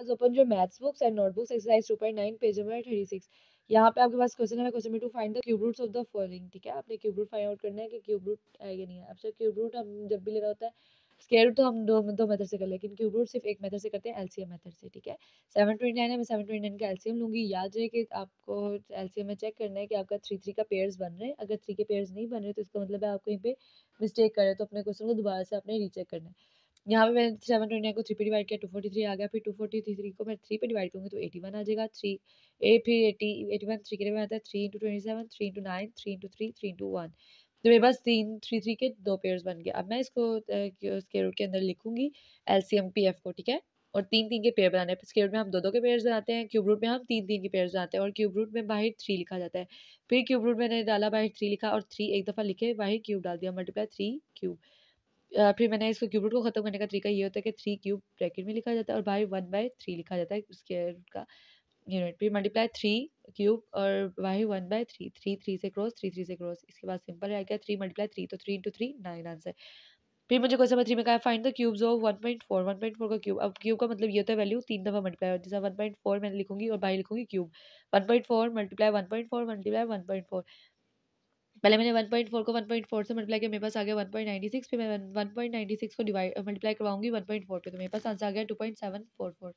आज ओपन जो maths books and notebooks exercise two point nine page number thirty six यहाँ पे आपके पास क्वेश्चन है question to find the cube roots of the following ठीक है आपने क्यूब रूट फाइंड आउट करना है कि क्यूब रूट है या नहीं है अब क्यूब रूट हम जब भी लेना होता है स्केयर तो हम दो दो मेथड से कर लेकिन क्यूब रूट सिर्फ एक मेथड से करते हैं एलसीएम मेथड से ठीक है सेवन ट्वेंटी नाइन है मैं सेवन ट्वेंटी नाइन का एलसीएम लूँगी याद रहे कि आपको एलसीएम में चेक करना है कि आपका थ्री थ्री का पेयर्स बन रहे हैं अगर थ्री के पेयर्स नहीं बन रहे तो इसका मतलब है आप कहीं पे मिस्टेक कर रहे हैं तो अपने क्वेश्चन को दोबारा से आपने रीचेक करना है यहाँ पे मैंने सेवन ट्वेंटी नाइन को थ्री पे डिवाइड किया टू फोर्टी थ्री आ गया फिर टू फोर्टी थ्री को मैं थ्री पे डिवाइड करूँगी तो एटी वन आ जाएगा थ्री ए फिर एटी एटी वन थ्री के लिए आता है three into twenty seven three into nine three into three three into one तो मेरे पास तीन थ्री थ्री के दो पेयर्स बन गए अब मैं इसको उसके रूट के अंदर लिखूंगी L C M P F को ठीक है और तीन तीन के पेयर बनाने हैं स्केयर में हम दो दो के पेयर्स बनाते हैं क्यूब रूट में हम तीन तीन के पेयर्स बनाते हैं और क्यूब रूट में बाहर थ्री लिखा जाता है फिर क्यूब रूट मैंने डाला बाहर थ्री लिखा और थ्री एक दफ़ा लिखे बाहर क्यूब डाल दिया मल्टीप्लाई थ्री क्यूब फिर मैंने इसको क्यूब रूट को ख़त्म करने का तरीका ये होता है कि थ्री क्यूब ब्रैकेट में लिखा जाता है और बाई वन बाई थ्री लिखा जाता है स्केयर रूट का यूनिट फिर मल्टीप्लाई थ्री क्यूब और by one by three three three से क्रॉस थ्री थ्री से क्रॉस इसके बाद सिंपल आ गया थ्री मल्टीप्लाई थ्री तो three into three nine answer फिर मुझे क्वेश्चन थ्री में कहा find the cubes of one point four one point four का क्यूब अब क्यूब का मतलब ये होता है वैल्यू तीन दफ़ा मल्टीप्लाई होती वन पॉइंट फोर मैं लिखूंगी और बाई लिखूंगी cube one point four multiply one point four multiply one point four पहले मैंने वन पॉइंट फोर को वन पॉइंट फोर से मल्टीप्लाई किया मेरे पास आ गया वन पॉइंट सिक्स फिर मैं वन पॉइंट सिक्स को डिवाइड मल्टीप्लाई करवाऊंगी वन पॉइंट फोर पे तो मेरे पास आंसर आ गया two point seven four four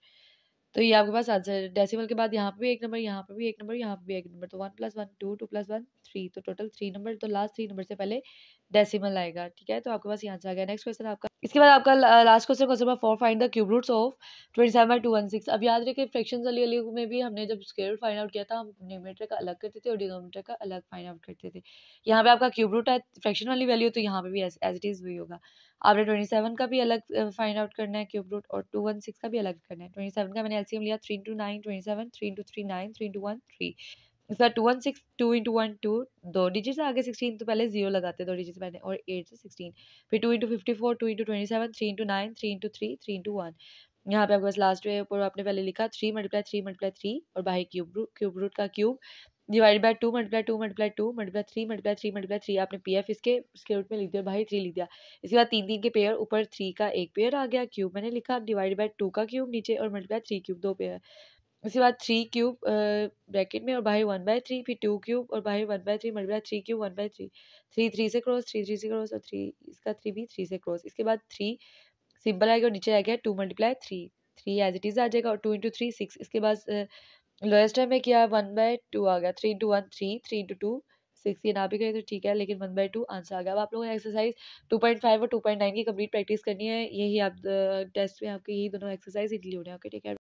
तो ये आपके पास आंसर डेसिमल के बाद यहाँ पे भी एक नंबर यहाँ पे भी एक नंबर यहाँ पे भी एक नंबर तो one plus one two two plus one three तो टोटल थ्री नंबर तो लास्ट थ्री नंबर से पहले डेसीमल आएगा ठीक है तो आपके पास ये आंसर आ गया नेक्स्ट क्वेश्चन आपका इसके बाद आपका last question question number four find the cube roots of twenty seven by two one six अब याद रखिए फ्रैक्शन वाली अली में भी हमने जब स्केयर फाइंड आउट किया था हम न्यूमीटर का अलग करते थे और डिनोमीटर का अलग फाइंड आउट करते थे यहाँ पे आपका क्यूब रूट है फ्रैक्शन वाली वैल्यू तो यहाँ पे भी एज इट इज़ भी होगा आपने ट्वेंटी सेवन का भी अलग फाइंड आउट करना है क्यूब रूट और टू वन सिक्स का भी अलग करना है ट्वेंटी सेवन का मैंने एलसीएम लिया three two nine twenty seven three two three nine three two one three इसका two one six two into one two दो डिजिट से आगे सिक्सटीन तो पहले जीरो लगाते दो डिजिट मैंने और एट से सिक्सटीन फिर two into fifty four two into twenty seven three into nine three into three three into one यहाँ पे आपके पास लास्ट वे ऊपर आपने पहले लिखा three multiply three multiply three और बाहर क्यूब रूट क्यूब रूट का cube divide by two multiply two multiply two multiply three multiply three multiply three आपने पी एफ इसके उसके रूट में लिख दिया भाई थ्री लिख दिया इसके बाद तीन तीन के पेयर ऊपर थ्री का एक पेयर आ गया क्यूब मैंने लिखा डिवाइड बाई टू का क्यूब नीचे और मल्टीप्लाई थ्री क्यूब दो पेयर उसके बाद थ्री क्यूब ब्रैकेट में और बाहर वन बाय थ्री फिर टू क्यूब और बाहर one by three multiply three cube one by three three three से क्रॉस थ्री थ्री से क्रॉस और थ्री इसका थ्री भी थ्री से क्रॉस इसके बाद थ्री सिंपल आएगा और नीचे आ गया two multiply three three as it is आ जाएगा और टू इंटू थ्री सिक्स इसके बाद लोएस्ट टाइम में किया वन बाय टू आ गया three into one three three into two six ये ना भी करें तो ठीक है लेकिन वन बाई टू आंसर आ गया अब आप लोगों ने एक्सरसाइज टू पॉइंट फाइव और टू पॉइंट नाइन की कंप्लीट प्रैक्टिस करनी है यही आप टेस्ट में आपके यही दोनों एक्सरसाइज इजली होने ओके ठीक है